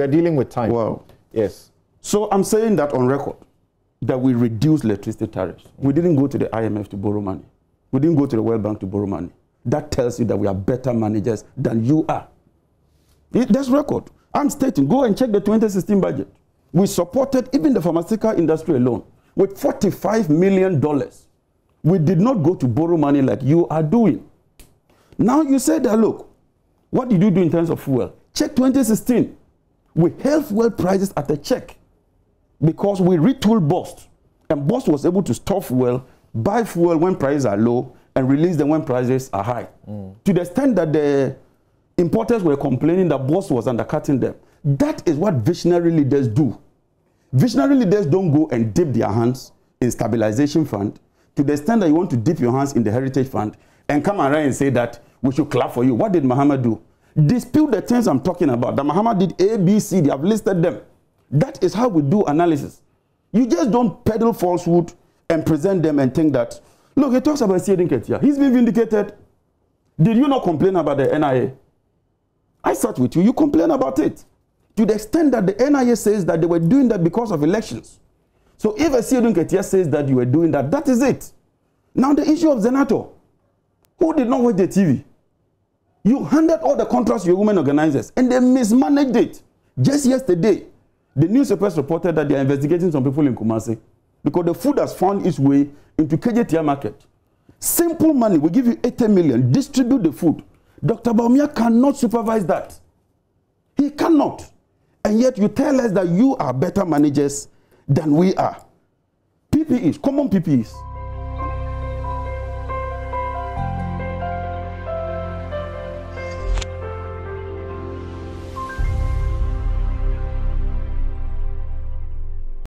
We are dealing with time. Wow. Yes. So I'm saying that on record, that we reduced electricity tariffs. We didn't go to the IMF to borrow money. We didn't go to the World Bank to borrow money. That tells you that we are better managers than you are. It, that's record. I'm stating, go and check the 2016 budget. We supported even the pharmaceutical industry alone with $45 million. We did not go to borrow money like you are doing. Now you say that, look, what did you do in terms of fuel? Check 2016 we held fuel prices at a check because we retooled Bost. And Bost was able to store fuel, buy fuel when prices are low, and release them when prices are high. Mm. To the extent that the importers were complaining that Bost was undercutting them. That is what visionary leaders do. Visionary leaders don't go and dip their hands in stabilization fund to the extent that you want to dip your hands in the heritage fund and come around and say that we should clap for you. What did Muhammad do? Dispute the things I'm talking about. That Muhammad did A, B, C. They have listed them. That is how we do analysis. You just don't peddle falsehood and present them and think that, look, he talks about Sidin Ketia. He's been vindicated. Did you not complain about the NIA? I sat with you. You complain about it. To the extent that the NIA says that they were doing that because of elections. So if a Sidin Ketia says that you were doing that, that is it. Now the issue of Zenato. Who did not watch the TV? You handed all the contracts to your women organizers and they mismanaged it. Just yesterday, the newspapers reported that they are investigating some people in Kumasi because the food has found its way into KJTR market. Simple money, we give you 80 million, distribute the food. Dr. Baumia cannot supervise that. He cannot. And yet you tell us that you are better managers than we are. PPEs, common PPEs.